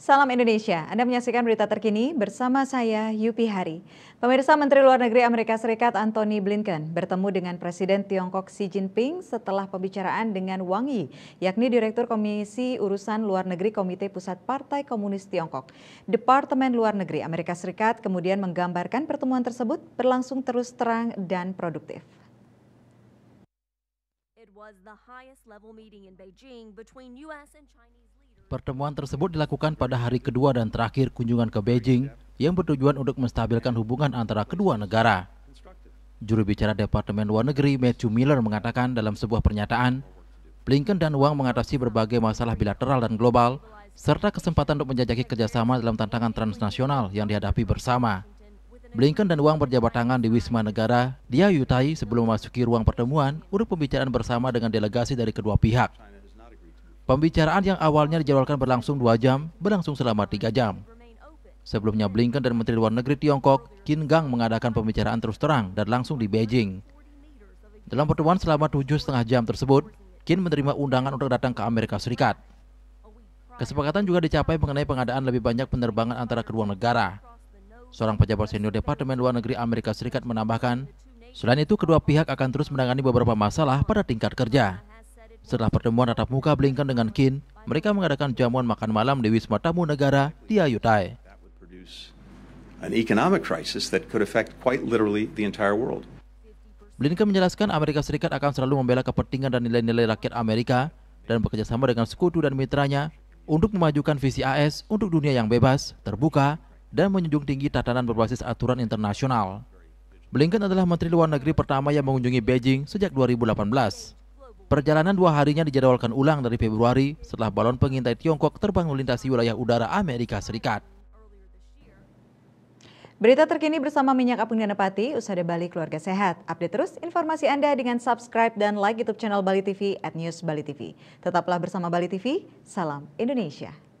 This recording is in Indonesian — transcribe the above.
Salam Indonesia. Anda menyaksikan berita terkini bersama saya Yupi Hari. Pemirsa Menteri Luar Negeri Amerika Serikat Antony Blinken bertemu dengan Presiden Tiongkok Xi Jinping setelah pembicaraan dengan Wang Yi, yakni Direktur Komisi Urusan Luar Negeri Komite Pusat Partai Komunis Tiongkok. Departemen Luar Negeri Amerika Serikat kemudian menggambarkan pertemuan tersebut berlangsung terus terang dan produktif. It was the highest level meeting in Beijing between US and Chinese Pertemuan tersebut dilakukan pada hari kedua dan terakhir kunjungan ke Beijing yang bertujuan untuk menstabilkan hubungan antara kedua negara. Juru bicara Departemen Luar Negeri Matthew Miller mengatakan dalam sebuah pernyataan, Blinken dan Wang mengatasi berbagai masalah bilateral dan global, serta kesempatan untuk menjajaki kerjasama dalam tantangan transnasional yang dihadapi bersama. Blinken dan Wang berjabat tangan di Wisma Negara, dia Yutai sebelum memasuki ruang pertemuan untuk pembicaraan bersama dengan delegasi dari kedua pihak. Pembicaraan yang awalnya dijadwalkan berlangsung dua jam, berlangsung selama tiga jam. Sebelumnya Blinken dan Menteri Luar Negeri Tiongkok, Qin Gang mengadakan pembicaraan terus terang dan langsung di Beijing. Dalam pertemuan selama tujuh setengah jam tersebut, Qin menerima undangan untuk datang ke Amerika Serikat. Kesepakatan juga dicapai mengenai pengadaan lebih banyak penerbangan antara kedua negara. Seorang pejabat senior Departemen Luar Negeri Amerika Serikat menambahkan, selain itu kedua pihak akan terus menangani beberapa masalah pada tingkat kerja. Setelah pertemuan tatap muka Blinken dengan Kim, mereka mengadakan jamuan makan malam di Wisma Tamu Negara di Ayutthaya. Blinken menjelaskan Amerika Serikat akan selalu membela kepentingan dan nilai-nilai rakyat Amerika dan bekerjasama dengan sekutu dan mitranya untuk memajukan visi AS untuk dunia yang bebas, terbuka, dan menjunjung tinggi tatanan berbasis aturan internasional. Blinken adalah Menteri Luar Negeri pertama yang mengunjungi Beijing sejak 2018. Perjalanan dua harinya dijadwalkan ulang dari Februari setelah balon pengintai Tiongkok terbang melintasi wilayah udara Amerika Serikat. Berita terkini bersama Minyak Apung dan Nepati, usai Bali Keluarga Sehat. Update terus informasi Anda dengan subscribe dan like YouTube channel Bali TV at News Bali TV. Tetaplah bersama Bali TV, salam Indonesia.